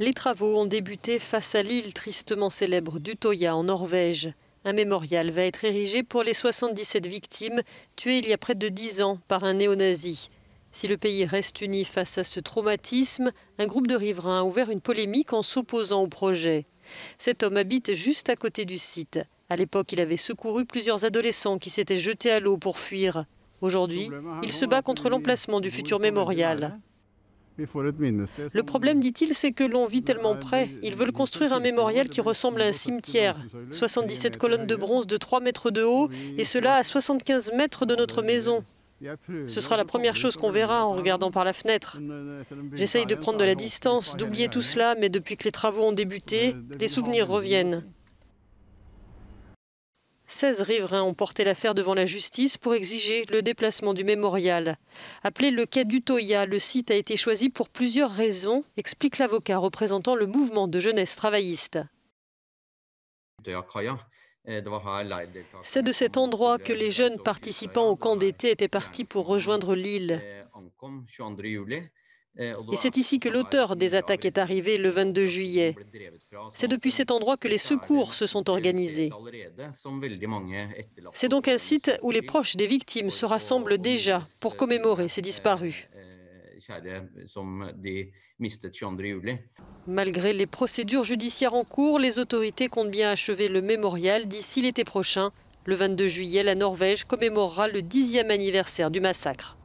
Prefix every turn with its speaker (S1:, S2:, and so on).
S1: Les travaux ont débuté face à l'île tristement célèbre d'Utoya en Norvège. Un mémorial va être érigé pour les 77 victimes tuées il y a près de 10 ans par un néo-nazi. Si le pays reste uni face à ce traumatisme, un groupe de riverains a ouvert une polémique en s'opposant au projet. Cet homme habite juste à côté du site. À l'époque, il avait secouru plusieurs adolescents qui s'étaient jetés à l'eau pour fuir. Aujourd'hui, il hein, se bat contre l'emplacement du futur mémorial. Le problème, dit-il, c'est que l'on vit tellement bah, près. Ils veulent construire un mémorial qui ressemble à un cimetière. 77 colonnes de bronze de 3 mètres de haut, et cela à 75 mètres de notre maison. Ce sera la première chose qu'on verra en regardant par la fenêtre. J'essaye de hein, prendre de la distance, d'oublier hein. tout cela, mais depuis que les travaux ont débuté, les souvenirs reviennent. 16 riverains ont porté l'affaire devant la justice pour exiger le déplacement du mémorial. Appelé le quai du Toya, le site a été choisi pour plusieurs raisons, explique l'avocat représentant le mouvement de jeunesse travailliste. Euh, C'est de cet endroit que les jeunes participants au camp d'été étaient partis pour rejoindre l'île. Euh, et c'est ici que l'auteur des attaques est arrivé le 22 juillet. C'est depuis cet endroit que les secours se sont organisés. C'est donc un site où les proches des victimes se rassemblent déjà pour commémorer ces disparus. Malgré les procédures judiciaires en cours, les autorités comptent bien achever le mémorial d'ici l'été prochain. Le 22 juillet, la Norvège commémorera le dixième anniversaire du massacre.